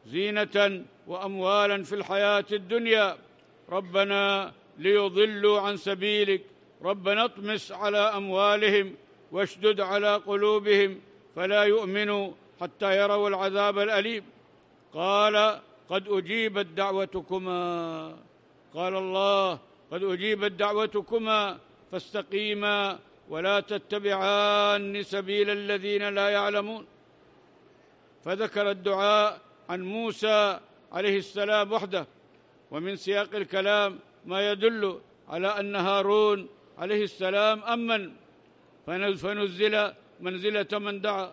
زينه واموالا في الحياه الدنيا ربنا ليضلوا عن سبيلك ربنا اطمس على اموالهم واشدد على قلوبهم فلا يؤمنوا حتى يروا العذاب الاليم قال قد أجيبت دعوتكما قال الله قد أجيبت دعوتكما فاستقيما ولا تتبعان سبيل الذين لا يعلمون فذكر الدعاء عن موسى عليه السلام وحده ومن سياق الكلام ما يدل على أن هارون عليه السلام أمن فنزل منزلة من دعا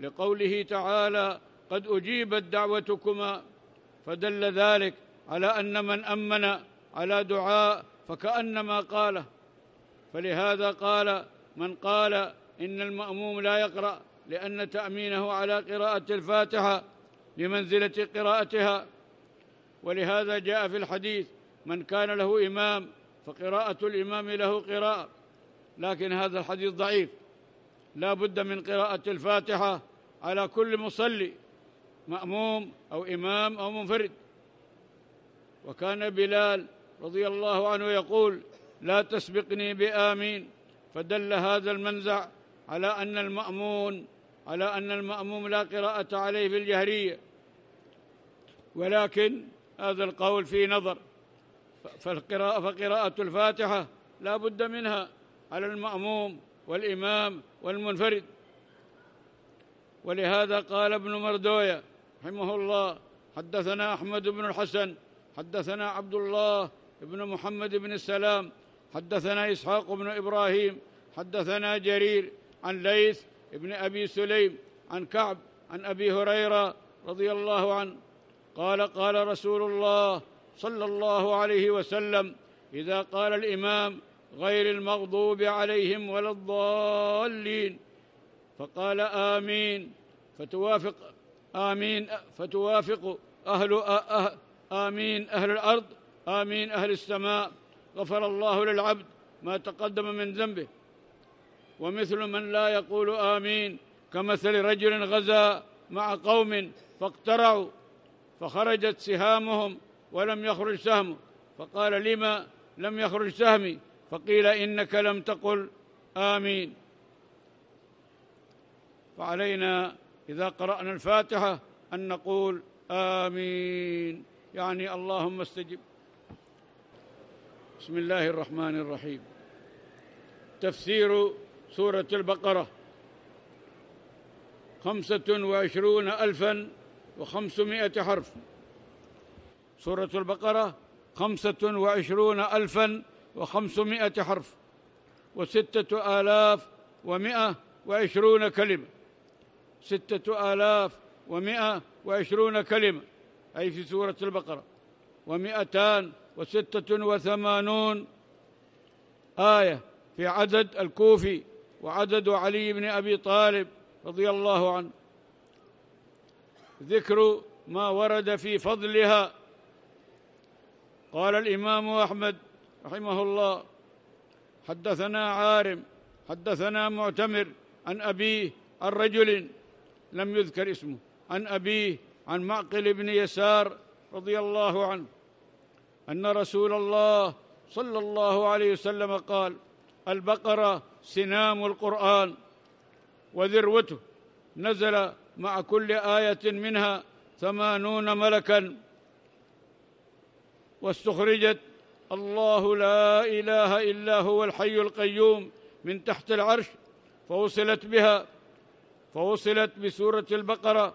لقوله تعالى قد أجيبت دعوتكما فدل ذلك على أن من أمن على دعاء فكأنما قاله فلهذا قال من قال إن المأموم لا يقرأ لأن تأمينه على قراءة الفاتحة بمنزلة قراءتها ولهذا جاء في الحديث من كان له إمام فقراءة الإمام له قراءة لكن هذا الحديث ضعيف لا بد من قراءة الفاتحة على كل مصلي مأموم أو إمام أو منفرد وكان بلال رضي الله عنه يقول لا تسبقني بآمين فدل هذا المنزع على أن المأمون على أن المأموم لا قراءة عليه في الجهرية ولكن هذا القول في نظر فالقراءة فقراءة الفاتحة لا بد منها على المأموم والإمام والمنفرد ولهذا قال ابن مردويه رحمه الله حدثنا أحمد بن الحسن حدثنا عبد الله بن محمد بن السلام حدثنا إسحاق بن إبراهيم حدثنا جرير عن ليث بن أبي سليم عن كعب عن أبي هريرة رضي الله عنه قال قال رسول الله صلى الله عليه وسلم إذا قال الإمام غير المغضوب عليهم ولا الضالين فقال آمين فتوافق آمين فتوافق أهل أه، آمين أهل الأرض آمين أهل السماء غفر الله للعبد ما تقدم من ذنبه ومثل من لا يقول آمين كمثل رجل غزا مع قوم فاقترعوا فخرجت سهامهم ولم يخرج سهمه فقال لما لم يخرج سهمي فقيل إنك لم تقل آمين فعلينا إذا قرأنا الفاتحة أن نقول آمين يعني اللهم استجب بسم الله الرحمن الرحيم تفسير سورة البقرة خمسة وعشرون ألفا وخمسمائة حرف سورة البقرة خمسة وعشرون ألفا وخمسمائة حرف وستة آلاف ومائة وعشرون كلمة ستة آلاف ومئة وعشرون كلمة أي في سورة البقرة ومئتان وستة وثمانون آية في عدد الكوفي وعدد علي بن أبي طالب رضي الله عنه ذكر ما ورد في فضلها قال الإمام أحمد رحمه الله حدثنا عارم حدثنا معتمر عن أبيه عن رجل لم يذكر اسمه عن أبيه عن معقل بن يسار رضي الله عنه أن رسول الله صلى الله عليه وسلم قال البقرة سنام القرآن وذروته نزل مع كل آية منها ثمانون ملكا واستخرجت الله لا إله إلا هو الحي القيوم من تحت العرش فوصلت بها فوصلت بسورة البقرة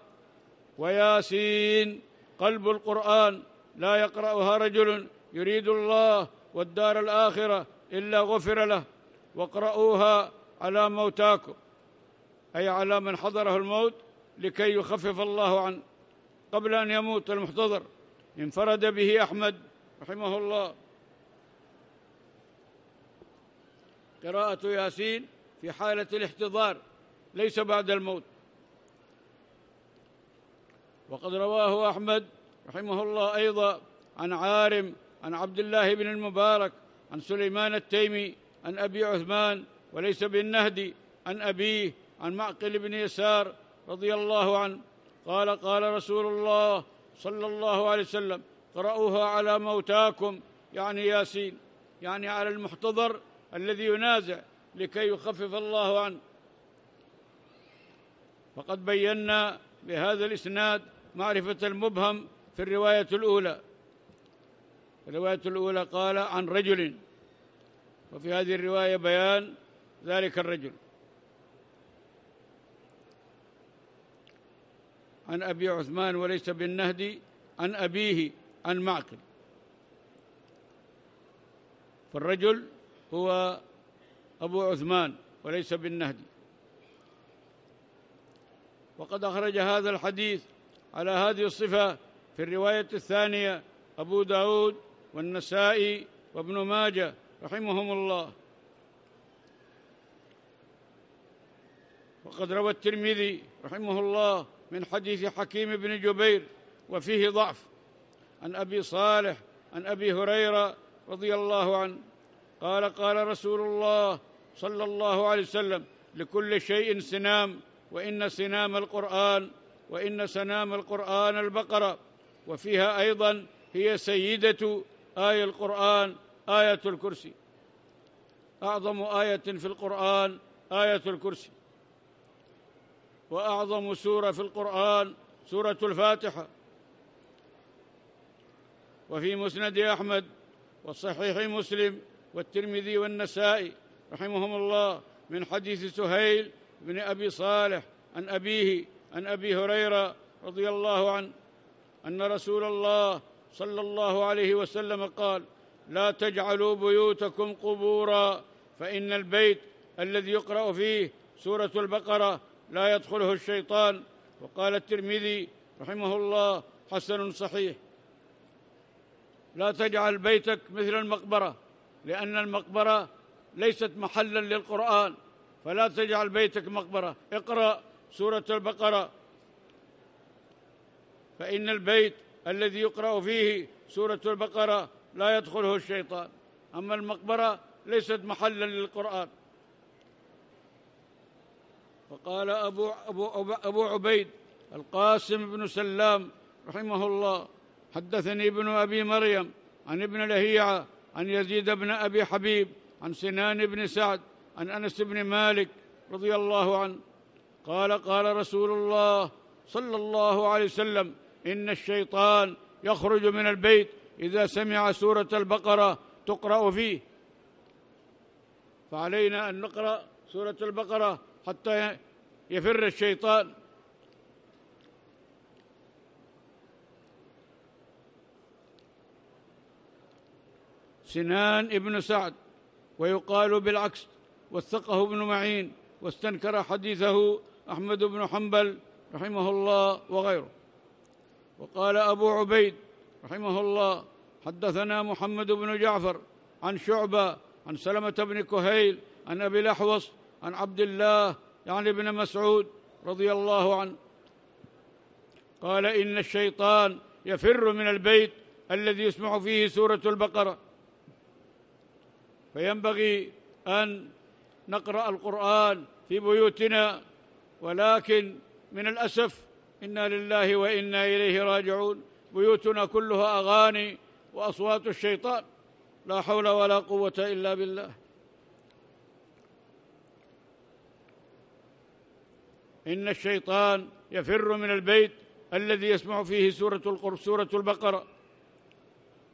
وياسين قلب القرآن لا يقرأها رجل يريد الله والدار الآخرة إلا غفر له واقرأوها على موتاكم أي على من حضره الموت لكي يخفف الله عنه قبل أن يموت المحتضر انفرد به أحمد رحمه الله قراءة ياسين في حالة الاحتضار ليس بعد الموت وقد رواه أحمد رحمه الله أيضا عن عارم عن عبد الله بن المبارك عن سليمان التيمي عن أبي عثمان وليس بالنهدي عن أبيه عن معقل بن يسار رضي الله عنه قال قال رسول الله صلى الله عليه وسلم قرأوها على موتاكم يعني ياسين يعني على المحتضر الذي ينازع لكي يخفف الله عنه فقد بينا بهذا الإسناد معرفة المبهم في الرواية الأولى الرواية الأولى قال عن رجل وفي هذه الرواية بيان ذلك الرجل عن أبي عثمان وليس بالنهدي عن أبيه عن معقل فالرجل هو أبو عثمان وليس بالنهدي وقد أخرج هذا الحديث على هذه الصفة في الرواية الثانية أبو داود والنسائي وابن ماجة رحمهم الله وقد روى الترمذي رحمه الله من حديث حكيم بن جبير وفيه ضعف عن أبي صالح عن أبي هريرة رضي الله عنه قال قال رسول الله صلى الله عليه وسلم لكل شيء سنام وإن سنام القرآن وإن سنام القرآن البقرة وفيها أيضا هي سيدة آية القرآن آية الكرسي أعظم آية في القرآن آية الكرسي وأعظم سورة في القرآن سورة الفاتحة وفي مسند أحمد وصحيح مسلم والترمذي والنسائي رحمهم الله من حديث سهيل بن أبي صالح عن أبيه عن أبي هريرة رضي الله عنه أن رسول الله صلى الله عليه وسلم قال لا تجعلوا بيوتكم قبورا فإن البيت الذي يقرأ فيه سورة البقرة لا يدخله الشيطان وقال الترمذي رحمه الله حسن صحيح لا تجعل بيتك مثل المقبرة لأن المقبرة ليست محلا للقرآن فلا تجعل بيتك مقبرة اقرأ سورة البقرة فإن البيت الذي يقرأ فيه سورة البقرة لا يدخله الشيطان أما المقبرة ليست محلا للقرآن وقال أبو, أبو, أبو عبيد القاسم بن سلام رحمه الله حدثني ابن أبي مريم عن ابن لهيعة عن يزيد بن أبي حبيب عن سنان بن سعد عن انس بن مالك رضي الله عنه قال قال رسول الله صلى الله عليه وسلم ان الشيطان يخرج من البيت اذا سمع سوره البقره تقرا فيه فعلينا ان نقرا سوره البقره حتى يفر الشيطان سنان ابن سعد ويقال بالعكس وثقه ابن معين واستنكر حديثه أحمد بن حنبل رحمه الله وغيره وقال أبو عبيد رحمه الله حدثنا محمد بن جعفر عن شعبة عن سلمة بن كهيل عن أبي الأحوص عن عبد الله يعني ابن مسعود رضي الله عنه قال إن الشيطان يفر من البيت الذي يسمع فيه سورة البقرة فينبغي أن نقرا القران في بيوتنا ولكن من الاسف انا لله وانا اليه راجعون بيوتنا كلها اغاني واصوات الشيطان لا حول ولا قوه الا بالله ان الشيطان يفر من البيت الذي يسمع فيه سوره سوره البقره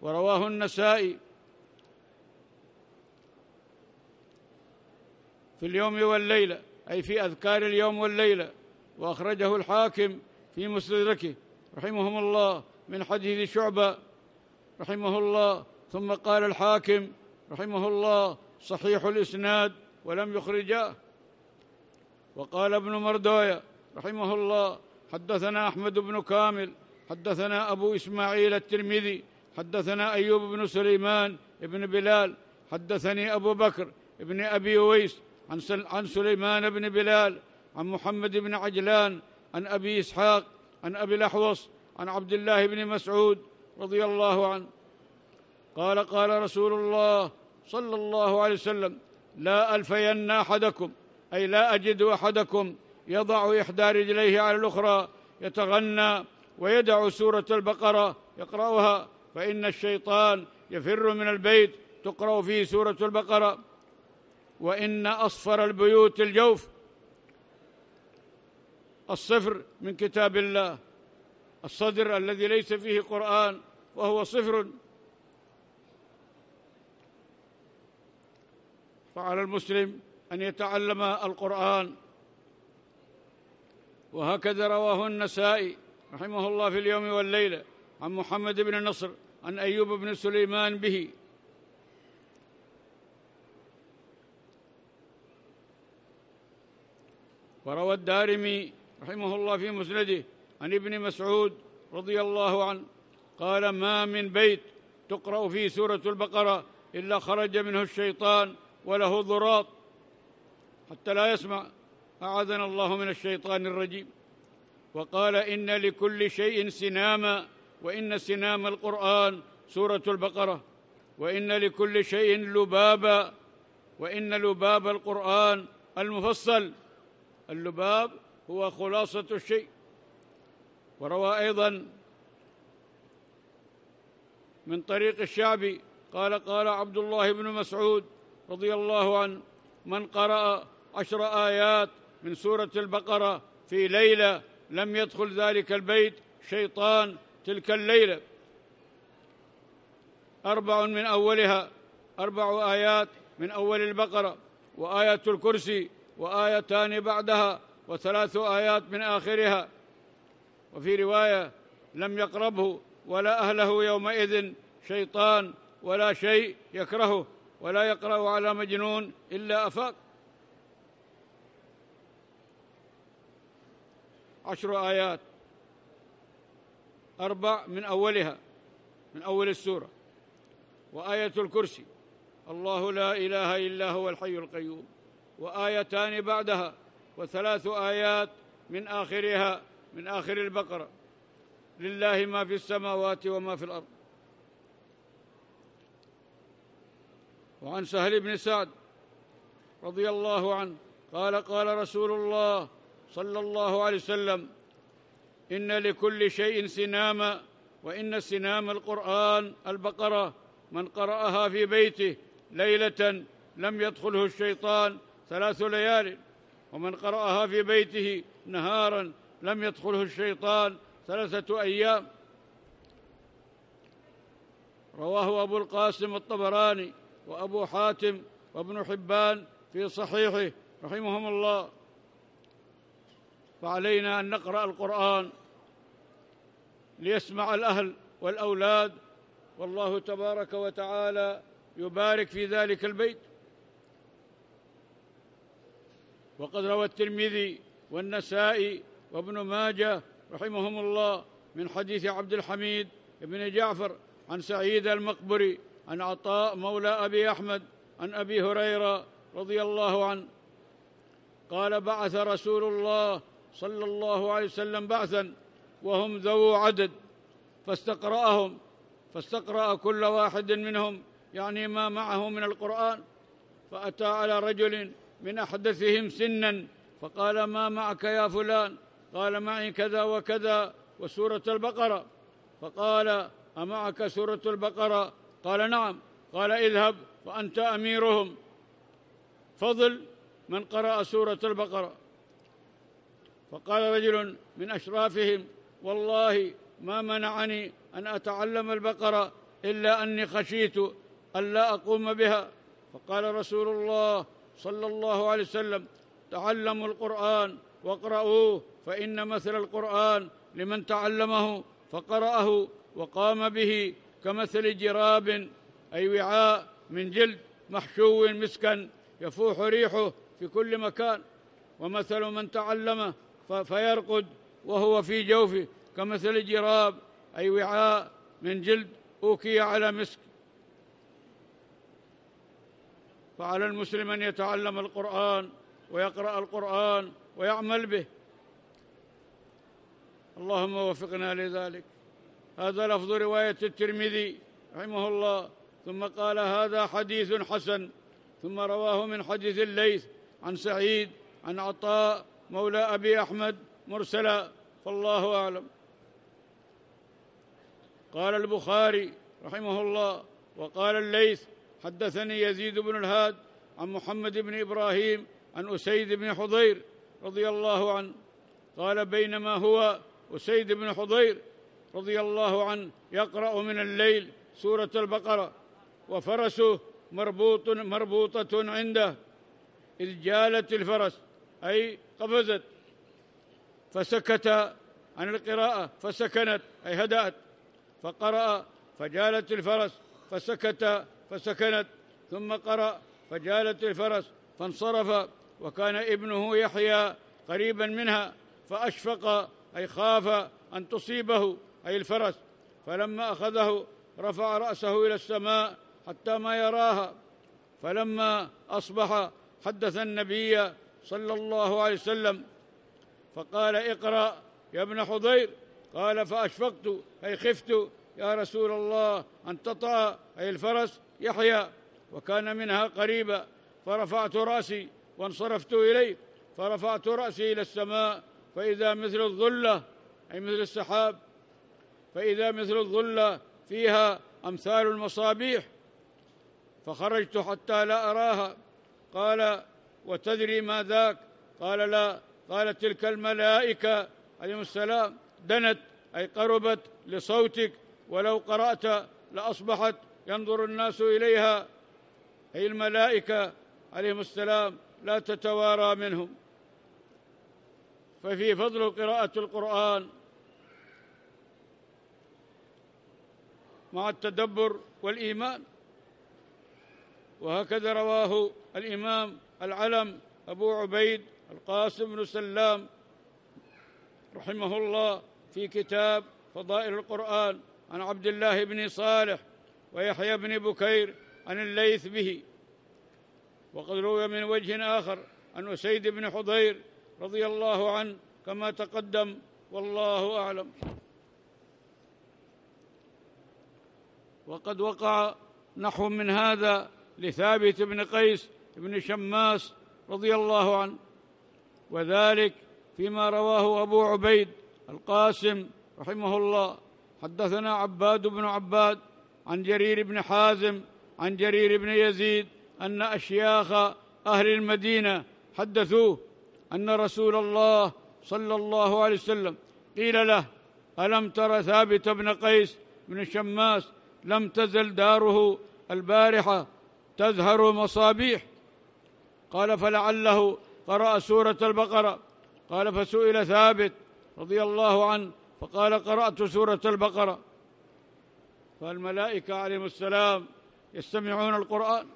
ورواه النسائي في اليوم والليلة أي في أذكار اليوم والليلة وأخرجه الحاكم في مستدركه رحمهم الله من حديث شعبة رحمه الله ثم قال الحاكم رحمه الله صحيح الإسناد ولم يخرجاه وقال ابن مردوية رحمه الله حدثنا أحمد بن كامل حدثنا أبو إسماعيل الترمذي حدثنا أيوب بن سليمان بن بلال حدثني أبو بكر بن أبي ويس عن, عن سليمان بن بلال عن محمد بن عجلان عن أبي إسحاق عن أبي الأحوص عن عبد الله بن مسعود رضي الله عنه قال قال رسول الله صلى الله عليه وسلم لا ألفين أحدكم أي لا أجد أحدكم يضع إحدى رجليه على الأخرى يتغنى ويدع سورة البقرة يقرأها فإن الشيطان يفر من البيت تقرأ فيه سورة البقرة وان اصفر البيوت الجوف الصفر من كتاب الله الصدر الذي ليس فيه قران وهو صفر فعلى المسلم ان يتعلم القران وهكذا رواه النسائي رحمه الله في اليوم والليله عن محمد بن نصر عن ايوب بن سليمان به وروى الدارمي رحمه الله في مسنده عن ابن مسعود رضي الله عنه قال ما من بيت تقرأ فيه سورة البقرة إلا خرج منه الشيطان وله ضراط حتى لا يسمع أعاذنا الله من الشيطان الرجيم وقال إن لكل شيء سناما وإن سنام القرآن سورة البقرة وإن لكل شيء لبابا وإن لباب القرآن المفصل اللباب هو خلاصة الشيء وروى أيضا من طريق الشعبي قال قال عبد الله بن مسعود رضي الله عنه من قرأ عشر آيات من سورة البقرة في ليلة لم يدخل ذلك البيت شيطان تلك الليلة أربع من أولها أربع آيات من أول البقرة وآية الكرسي وآيتان بعدها وثلاث آيات من آخرها وفي رواية لم يقربه ولا أهله يومئذ شيطان ولا شيء يكرهه ولا يقرأ على مجنون إلا أفاق عشر آيات أربع من أولها من أول السورة وآية الكرسي الله لا إله إلا هو الحي القيوم وآيتان بعدها وثلاث آيات من آخرها من آخر البقرة لله ما في السماوات وما في الأرض وعن سهل بن سعد رضي الله عنه قال قال رسول الله صلى الله عليه وسلم إن لكل شيء سناما وإن سنام القرآن البقرة من قرأها في بيته ليلة لم يدخله الشيطان ثلاث ليال ومن قرأها في بيته نهارا لم يدخله الشيطان ثلاثة أيام رواه أبو القاسم الطبراني وأبو حاتم وابن حبان في صحيحه رحمهم الله فعلينا أن نقرأ القرآن ليسمع الأهل والأولاد والله تبارك وتعالى يبارك في ذلك البيت وقد روى الترمذي والنسائي وابن ماجه رحمهم الله من حديث عبد الحميد بن جعفر عن سعيد المقبري عن عطاء مولى ابي احمد عن ابي هريره رضي الله عنه قال بعث رسول الله صلى الله عليه وسلم بعثا وهم ذو عدد فاستقراهم فاستقرا كل واحد منهم يعني ما معه من القران فاتى على رجل من احدثهم سنا فقال ما معك يا فلان قال معي كذا وكذا وسوره البقره فقال امعك سوره البقره قال نعم قال اذهب وانت اميرهم فضل من قرأ سورة البقرة فقال رجل من أشرافهم والله ما منعني أن أتعلم البقرة إلا أني خشيت ألا أقوم بها فقال رسول الله صلى الله عليه وسلم تعلموا القرآن واقرأوه فإن مثل القرآن لمن تعلمه فقرأه وقام به كمثل جراب أي وعاء من جلد محشو مسكا يفوح ريحه في كل مكان ومثل من تعلمه فيرقد وهو في جوفه كمثل جراب أي وعاء من جلد أوكي على مسك فعلى المسلم ان يتعلم القران ويقرا القران ويعمل به اللهم وفقنا لذلك هذا لفظ روايه الترمذي رحمه الله ثم قال هذا حديث حسن ثم رواه من حديث الليث عن سعيد عن عطاء مولى ابي احمد مرسلا فالله اعلم قال البخاري رحمه الله وقال الليث حدثني يزيد بن الهاد عن محمد بن إبراهيم عن أسيد بن حضير رضي الله عنه قال بينما هو أسيد بن حضير رضي الله عنه يقرأ من الليل سورة البقرة وفرسه مربوط مربوطة عنده إذ جالت الفرس أي قفزت فسكت عن القراءة فسكنت أي هدأت فقرأ فجالت الفرس فسكت فسكنت ثم قرأ فجالت الفرس فانصرف وكان ابنه يحيى قريبا منها فأشفق أي خاف أن تصيبه أي الفرس فلما أخذه رفع رأسه إلى السماء حتى ما يراها فلما أصبح حدث النبي صلى الله عليه وسلم فقال اقرأ يا ابن حضير قال فأشفقت أي خفت يا رسول الله أن تطأ أي الفرس يحيى وكان منها قريبا فرفعت راسي وانصرفت اليه فرفعت راسي الى السماء فاذا مثل الظله اي مثل السحاب فاذا مثل الظله فيها امثال المصابيح فخرجت حتى لا اراها قال وتدري ما ذاك قال لا قال تلك الملائكه عليهم السلام دنت اي قربت لصوتك ولو قرات لاصبحت ينظر الناس اليها اي الملائكه عليهم السلام لا تتوارى منهم ففي فضل قراءه القران مع التدبر والايمان وهكذا رواه الامام العلم ابو عبيد القاسم بن سلام رحمه الله في كتاب فضائل القرآن عن عبد الله بن صالح ويحيى بن بكير عن الليث به وقد روي من وجه آخر عن أسيد بن حضير رضي الله عنه كما تقدم والله أعلم وقد وقع نحو من هذا لثابت بن قيس بن شماس رضي الله عنه وذلك فيما رواه أبو عبيد القاسم رحمه الله حدثنا عباد بن عباد عن جرير بن حازم عن جرير بن يزيد أن أشياخ أهل المدينة حدثوه أن رسول الله صلى الله عليه وسلم قيل له ألم تر ثابت بن قيس بن الشماس لم تزل داره البارحة تزهر مصابيح قال فلعله قرأ سورة البقرة قال فسئل ثابت رضي الله عنه فقال قرأت سورة البقرة فالملائكة عليهم السلام يستمعون القرآن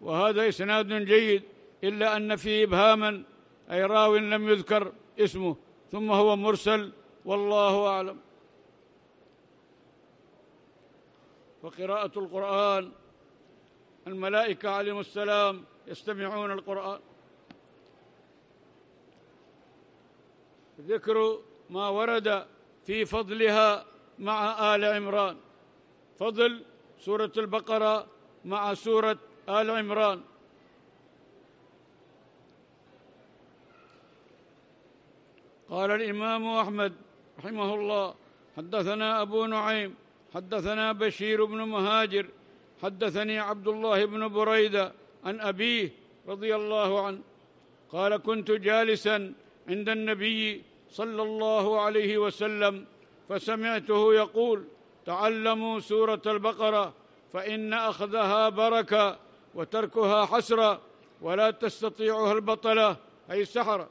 وهذا إسناد جيد إلا أن فيه إبهاما أي راو لم يذكر اسمه ثم هو مرسل والله أعلم فقراءة القرآن الملائكة عليهم السلام يستمعون القرآن ذكر ما ورد في فضلها مع آل عمران فضل سورة البقرة مع سورة آل عمران قال الإمام أحمد رحمه الله حدثنا أبو نعيم حدثنا بشير بن مهاجر حدثني عبد الله بن بريدة عن أبيه رضي الله عنه قال كنت جالسا عند النبي صلى الله عليه وسلم فسمعته يقول تعلموا سوره البقره فان اخذها بركه وتركها حسره ولا تستطيعها البطله اي السحره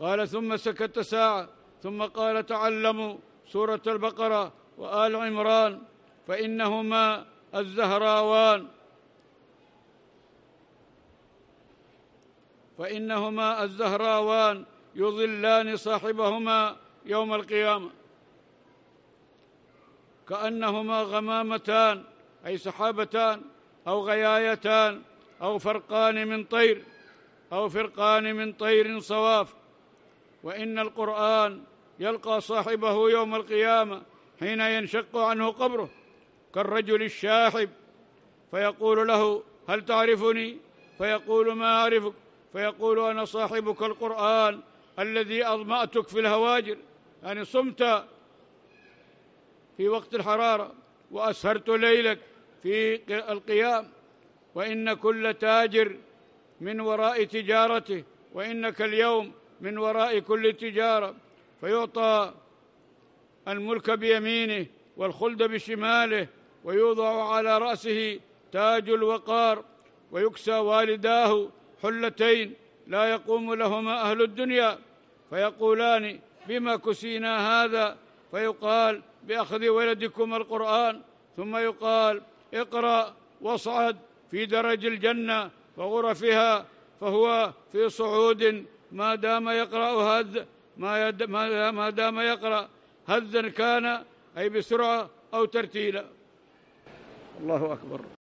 قال ثم سكت ساعه ثم قال تعلموا سوره البقره وال عمران فانهما الزهراوان فانهما الزهراوان يُظِلَّان صاحبهما يوم القيامه كانهما غمامتان اي سحابتان او غيايتان او فرقان من طير او فرقان من طير صواف وان القران يلقى صاحبه يوم القيامه حين ينشق عنه قبره كالرجل الشاحب فيقول له هل تعرفني فيقول ما اعرفك فيقول انا صاحبك القران الذي اظماتك في الهواجر يعني صمت في وقت الحرارة وأسهرت ليلك في القيام وإن كل تاجر من وراء تجارته وإنك اليوم من وراء كل تجارة فيعطى الملك بيمينه والخلد بشماله ويوضع على رأسه تاج الوقار ويكسى والداه حلتين لا يقوم لهما أهل الدنيا فيقولان بما كسينا هذا فيقال باخذ ولدكم القران ثم يقال اقرا واصعد في درج الجنه وغرفها فهو في صعود ما دام يقرا هذا ما, يد ما دام يقرا هذا كان اي بسرعه او ترتيلا الله اكبر